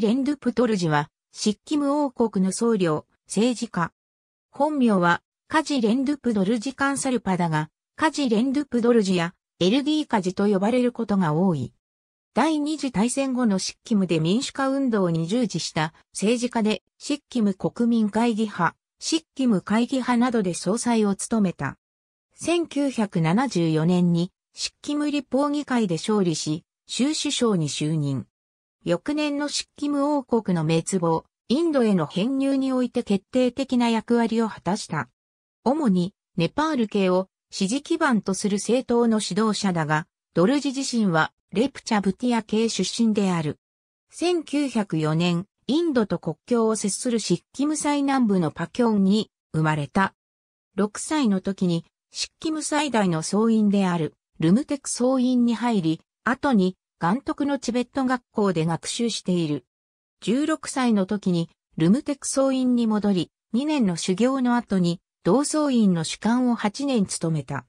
ティレン・ドゥ・プトルジは、シッキム王国の僧侶、政治家。本名は、カジ・レンドゥ・プドルジ・カンサルパだが、カジ・レンドゥ・プドルジや、エルギーカジと呼ばれることが多い。第二次大戦後のシッキムで民主化運動に従事した政治家でシッキム国民会議派、シッキム会議派などで総裁を務めた。1974年にシッキム立法議会で勝利し、州首相に就任。翌年のッキム王国の滅亡、インドへの編入において決定的な役割を果たした。主に、ネパール系を支持基盤とする政党の指導者だが、ドルジ自身はレプチャブティア系出身である。1904年、インドと国境を接するシッキム最南部のパキョンに生まれた。6歳の時にシッキム最大の総員であるルムテク総員に入り、後に元徳のチベット学校で学習している。16歳の時にルムテク総院に戻り、2年の修行の後に同総院の主幹を8年務めた。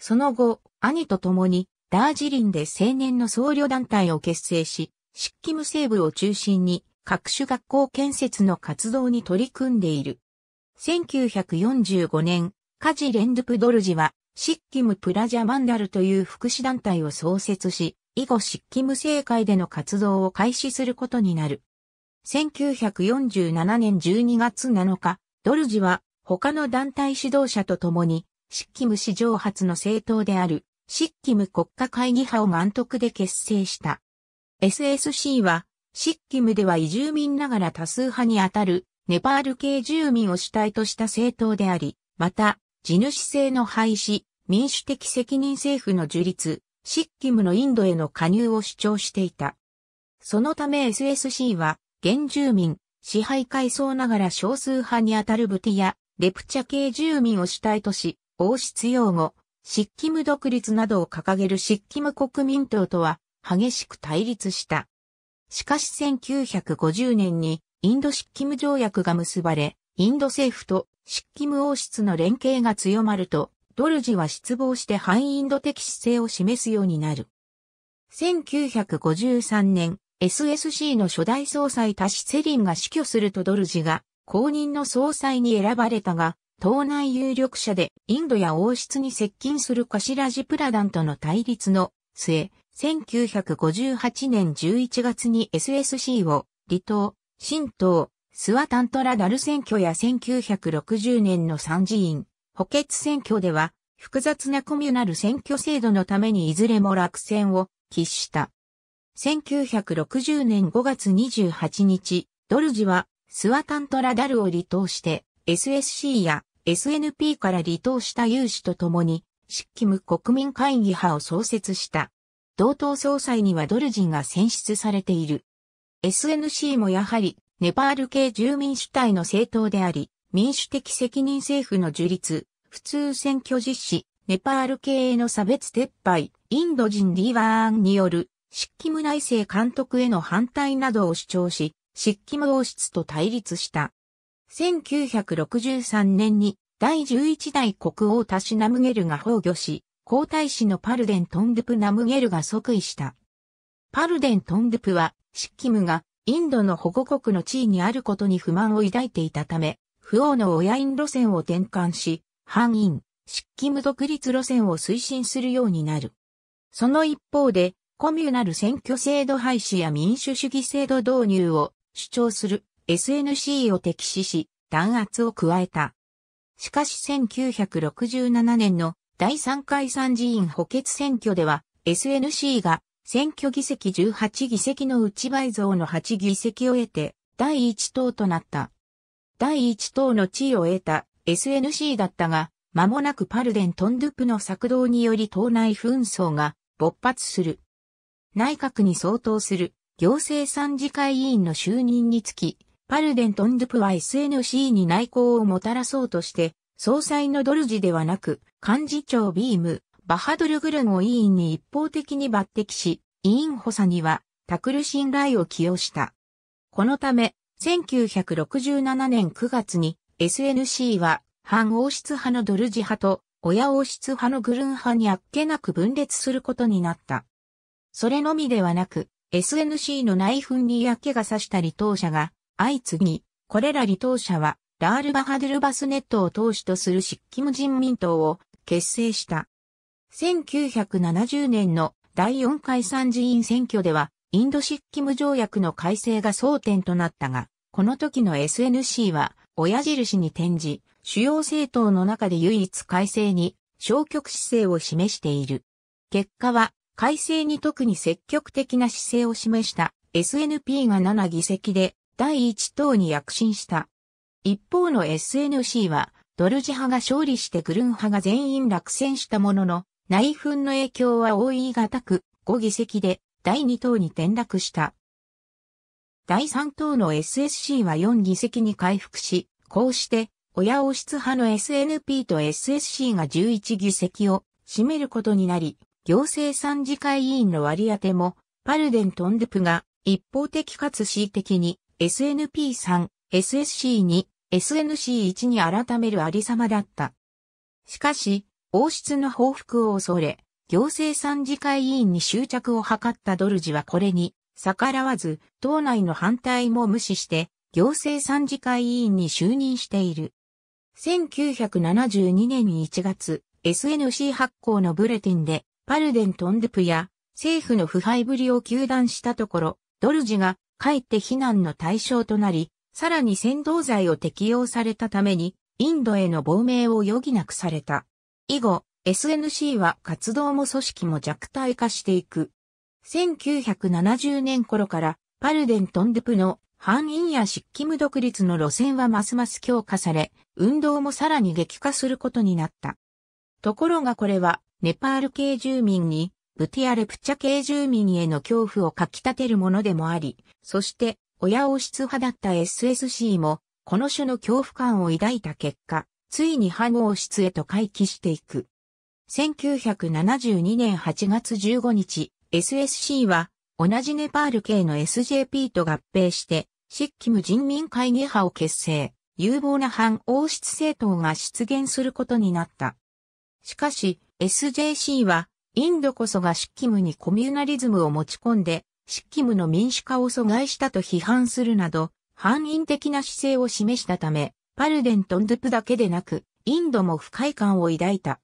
その後、兄と共にダージリンで青年の僧侶団体を結成し、ッキ無西部を中心に各種学校建設の活動に取り組んでいる。1945年、カジ・レンドゥプドルジは、シッキム・プラジャ・マンダルという福祉団体を創設し、以後執勤無政界での活動を開始することになる。1947年12月7日、ドルジは他の団体指導者と共に、執勤無史上初の政党である、執勤無国家会議派を満徳で結成した。SSC は、執勤無では移住民ながら多数派にあたる、ネパール系住民を主体とした政党であり、また、地主制の廃止、民主的責任政府の樹立、シッキムのインドへの加入を主張していた。そのため SSC は、原住民、支配階層ながら少数派にあたるブティや、レプチャ系住民を主体とし、王室用語、シッキム独立などを掲げるシッキム国民党とは激しく対立した。しかし1950年にインドシッキム条約が結ばれ、インド政府とシッキム王室の連携が強まると、ドルジは失望して反インド的姿勢を示すようになる。1953年、SSC の初代総裁タシセリンが死去するとドルジが公認の総裁に選ばれたが、党内有力者でインドや王室に接近するカシラジプラダンとの対立の末、1958年11月に SSC を離党、新党、スワタントラダル選挙や1960年の参事院、補欠選挙では、複雑なコミュナル選挙制度のためにいずれも落選を喫した。1960年5月28日、ドルジはスワタントラダルを離党して SSC や SNP から離党した有志と共に、シッキム国民会議派を創設した。同党総裁にはドルジンが選出されている。SNC もやはりネパール系住民主体の政党であり、民主的責任政府の樹立、普通選挙実施、ネパール系への差別撤廃、インド人リーワーンによる、シッキム内政監督への反対などを主張し、シッキム王室と対立した。1963年に第11代国王タシナムゲルが崩御し、皇太子のパルデントンドゥプナムゲルが即位した。パルデントンドゥプは、シッキムがインドの保護国の地位にあることに不満を抱いていたため、不王の親院路線を転換し、反院、執勤無独立路線を推進するようになる。その一方で、コミュナル選挙制度廃止や民主主義制度導入を主張する SNC を敵視し、弾圧を加えた。しかし1967年の第3回参議院補欠選挙では SNC が選挙議席18議席の内倍増の8議席を得て第1党となった。第一党の地位を得た SNC だったが、間もなくパルデントンドゥプの策動により党内紛争が勃発する。内閣に相当する行政参事会委員の就任につき、パルデントンドゥプは SNC に内向をもたらそうとして、総裁のドルジではなく、幹事長ビーム、バハドルグルンを委員に一方的に抜擢し、委員補佐には、タクル信頼を寄与した。このため、1967年9月に SNC は反王室派のドルジ派と親王室派のグルン派にあっけなく分裂することになった。それのみではなく、SNC の内紛にやけがさした離党者が相次ぎ、これら離党者はラールバハドゥルバスネットを投首とするシッキム人民党を結成した。1970年の第4回参事院選挙では、インドシッキム条約の改正が争点となったが、この時の SNC は、親印に転じ、主要政党の中で唯一改正に消極姿勢を示している。結果は、改正に特に積極的な姿勢を示した SNP が7議席で第1党に躍進した。一方の SNC は、ドルジ派が勝利してグルン派が全員落選したものの、内紛の影響は多いがたく、5議席で第2党に転落した。第3党の SSC は4議席に回復し、こうして、親王室派の SNP と SSC が11議席を占めることになり、行政参事会委員の割り当ても、パルデン・トンドゥプが一方的かつ恣意的に SNP3、SSC2、SNC1 に改めるありさまだった。しかし、王室の報復を恐れ、行政参事会委員に執着を図ったドルジはこれに逆らわず、党内の反対も無視して、行政参事会委員に就任している。1972年1月、SNC 発行のブレテンで、パルデントンデプや政府の腐敗ぶりを求断したところ、ドルジがかえって非難の対象となり、さらに扇動罪を適用されたために、インドへの亡命を余儀なくされた。以後、SNC は活動も組織も弱体化していく。1970年頃からパルデントンデプの範囲やシッキム独立の路線はますます強化され、運動もさらに激化することになった。ところがこれは、ネパール系住民に、ブティアレプチャ系住民への恐怖をかき立てるものでもあり、そして、親王室派だった SSC も、この種の恐怖感を抱いた結果、ついに反王室へと回帰していく。1972年8月15日、SSC は同じネパール系の SJP と合併して、シッキム人民会議派を結成、有望な反王室政党が出現することになった。しかし、SJC は、インドこそがシッキムにコミュナリズムを持ち込んで、シッキムの民主化を阻害したと批判するなど、反因的な姿勢を示したため、パルデントンドゥプだけでなく、インドも不快感を抱いた。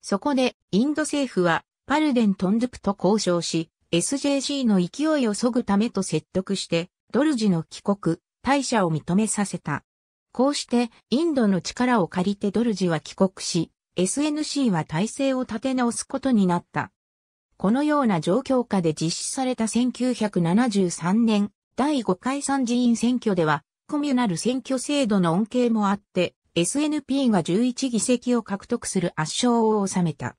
そこで、インド政府は、パルデン・トンドゥプと交渉し、SJC の勢いを削ぐためと説得して、ドルジの帰国、退社を認めさせた。こうして、インドの力を借りてドルジは帰国し、SNC は体制を立て直すことになった。このような状況下で実施された1973年第5回参議院選挙では、コミュナル選挙制度の恩恵もあって、SNP が11議席を獲得する圧勝を収めた。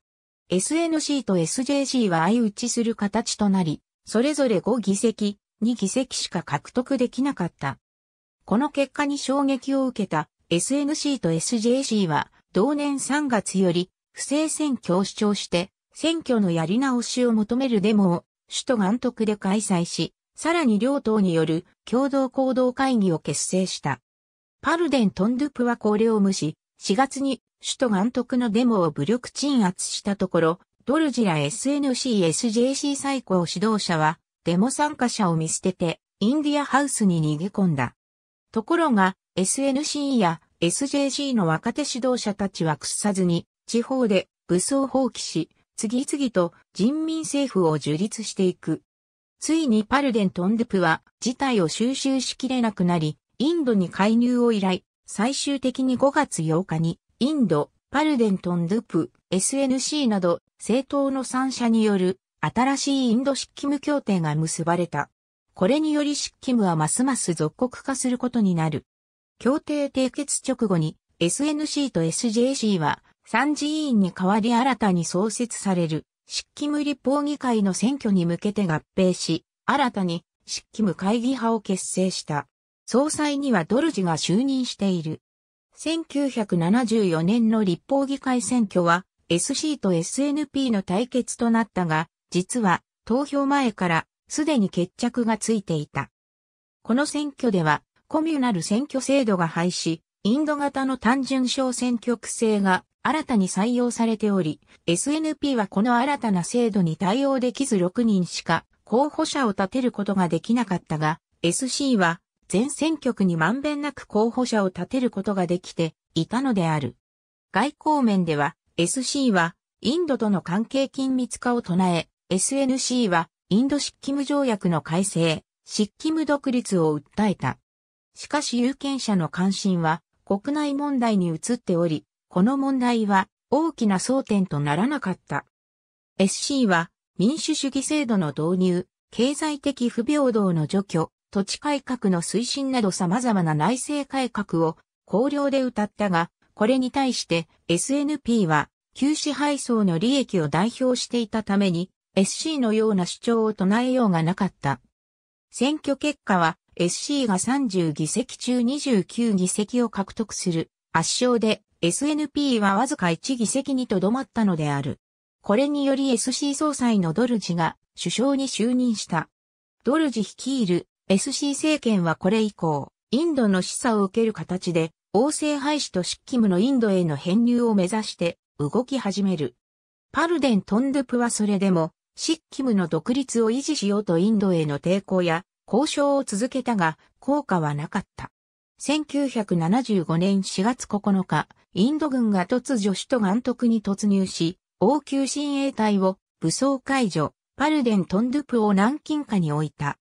SNC と SJC は相打ちする形となり、それぞれ5議席、2議席しか獲得できなかった。この結果に衝撃を受けた SNC と SJC は同年3月より不正選挙を主張して選挙のやり直しを求めるデモを首都監督で開催し、さらに両党による共同行動会議を結成した。パルデン・トンドゥプはこれを無視、4月に首都監徳のデモを武力鎮圧したところ、ドルジラ SNCSJC 最高指導者は、デモ参加者を見捨てて、インディアハウスに逃げ込んだ。ところが、SNC や SJC の若手指導者たちは屈さずに、地方で武装放棄し、次々と人民政府を樹立していく。ついにパルデン・トンデプは事態を収集しきれなくなり、インドに介入を依頼、最終的に5月8日にインド、パルデントン・ドゥプ、SNC など政党の3社による新しいインド気ム協定が結ばれた。これにより式務はますます属国化することになる。協定締結直後に SNC と SJC は参事員に代わり新たに創設される式務立法議会の選挙に向けて合併し、新たに式務会議派を結成した。総裁にはドルジが就任している。1974年の立法議会選挙は SC と SNP の対決となったが、実は投票前からすでに決着がついていた。この選挙ではコミュナル選挙制度が廃止、インド型の単純小選挙区制が新たに採用されており、SNP はこの新たな制度に対応できず6人しか候補者を立てることができなかったが、SC は全選挙区にまんべんなく候補者を立てることができていたのである。外交面では SC はインドとの関係緊密化を唱え、SNC はインド式務条約の改正、式務独立を訴えた。しかし有権者の関心は国内問題に移っており、この問題は大きな争点とならなかった。SC は民主主義制度の導入、経済的不平等の除去、土地改革の推進など様々な内政改革を公領で歌ったが、これに対して SNP は旧支配層の利益を代表していたために SC のような主張を唱えようがなかった。選挙結果は SC が30議席中29議席を獲得する圧勝で SNP はわずか1議席にとどまったのである。これにより SC 総裁のドルジが首相に就任した。ドルジ率いる SC 政権はこれ以降、インドの示唆を受ける形で、王政廃止とシッキムのインドへの編入を目指して動き始める。パルデン・トンドゥプはそれでも、シッキムの独立を維持しようとインドへの抵抗や交渉を続けたが、効果はなかった。1975年4月9日、インド軍が突如首都ガ徳に突入し、応急親衛隊を武装解除、パルデン・トンドゥプを南京下に置いた。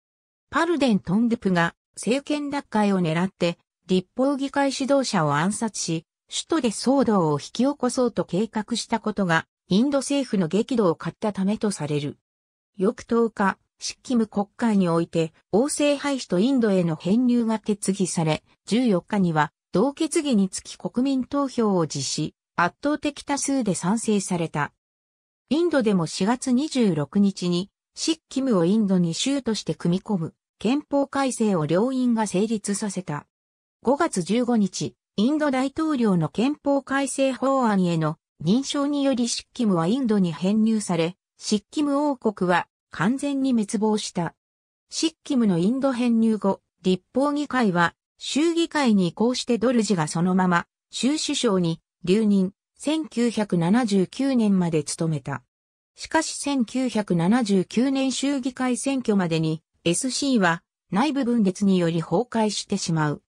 パルデン・トンドゥプが政権奪回を狙って立法議会指導者を暗殺し、首都で騒動を引き起こそうと計画したことが、インド政府の激怒を買ったためとされる。翌10日、シッキム国会において、王政廃止とインドへの編入が決議され、14日には、同決議につき国民投票を実施、圧倒的多数で賛成された。インドでも4月26日に、シッキムをインドに州として組み込む憲法改正を両院が成立させた。5月15日、インド大統領の憲法改正法案への認証によりシッキムはインドに編入され、シッキム王国は完全に滅亡した。シッキムのインド編入後、立法議会は州議会に移行してドルジがそのまま州首相に留任1979年まで務めた。しかし1979年衆議会選挙までに SC は内部分裂により崩壊してしまう。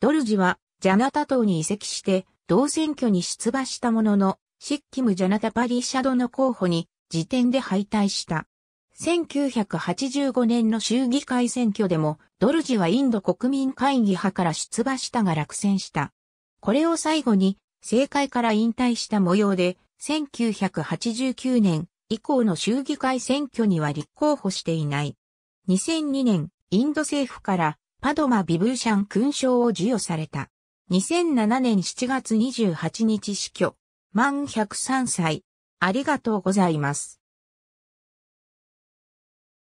ドルジはジャナタ党に移籍して同選挙に出馬したものの、シッキム・ジャナタ・パリシャドの候補に時点で敗退した。1985年の衆議会選挙でも、ドルジはインド国民会議派から出馬したが落選した。これを最後に、政界から引退した模様で、1989年、以降の衆議会選挙には立候補していない。2002年、インド政府からパドマ・ビブーシャン勲章を授与された。2007年7月28日死去。満103歳。ありがとうございます。